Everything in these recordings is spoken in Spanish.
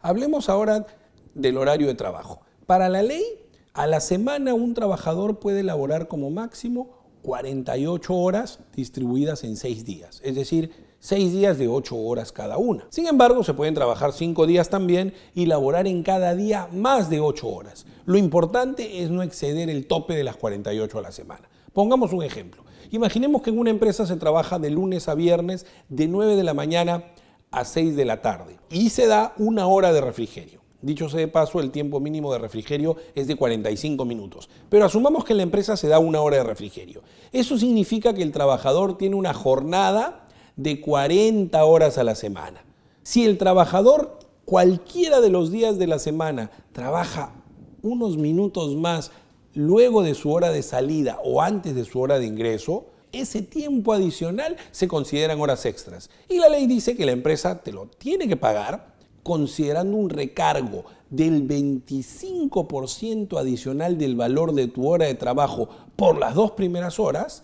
Hablemos ahora del horario de trabajo. Para la ley, a la semana un trabajador puede elaborar como máximo 48 horas distribuidas en 6 días, es decir, 6 días de 8 horas cada una. Sin embargo, se pueden trabajar 5 días también y laborar en cada día más de 8 horas. Lo importante es no exceder el tope de las 48 a la semana. Pongamos un ejemplo. Imaginemos que en una empresa se trabaja de lunes a viernes de 9 de la mañana a 6 de la tarde y se da una hora de refrigerio. Dicho sea de paso, el tiempo mínimo de refrigerio es de 45 minutos, pero asumamos que la empresa se da una hora de refrigerio. Eso significa que el trabajador tiene una jornada de 40 horas a la semana. Si el trabajador cualquiera de los días de la semana trabaja unos minutos más luego de su hora de salida o antes de su hora de ingreso, ese tiempo adicional se consideran horas extras. Y la ley dice que la empresa te lo tiene que pagar considerando un recargo del 25% adicional del valor de tu hora de trabajo por las dos primeras horas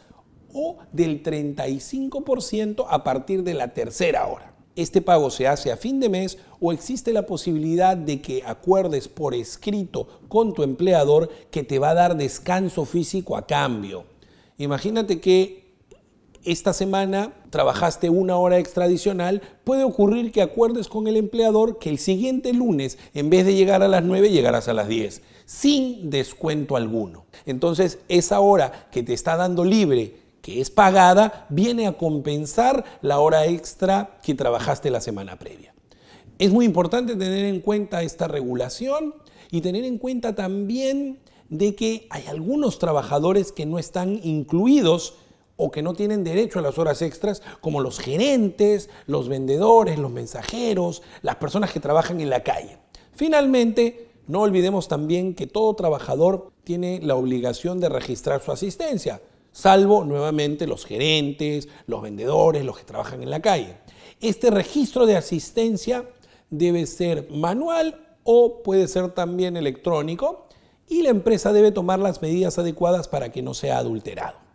o del 35% a partir de la tercera hora. Este pago se hace a fin de mes o existe la posibilidad de que acuerdes por escrito con tu empleador que te va a dar descanso físico a cambio. Imagínate que esta semana trabajaste una hora extra adicional, puede ocurrir que acuerdes con el empleador que el siguiente lunes, en vez de llegar a las 9, llegarás a las 10, sin descuento alguno. Entonces, esa hora que te está dando libre, que es pagada, viene a compensar la hora extra que trabajaste la semana previa. Es muy importante tener en cuenta esta regulación y tener en cuenta también de que hay algunos trabajadores que no están incluidos o que no tienen derecho a las horas extras, como los gerentes, los vendedores, los mensajeros, las personas que trabajan en la calle. Finalmente, no olvidemos también que todo trabajador tiene la obligación de registrar su asistencia, salvo nuevamente los gerentes, los vendedores, los que trabajan en la calle. Este registro de asistencia debe ser manual o puede ser también electrónico y la empresa debe tomar las medidas adecuadas para que no sea adulterado.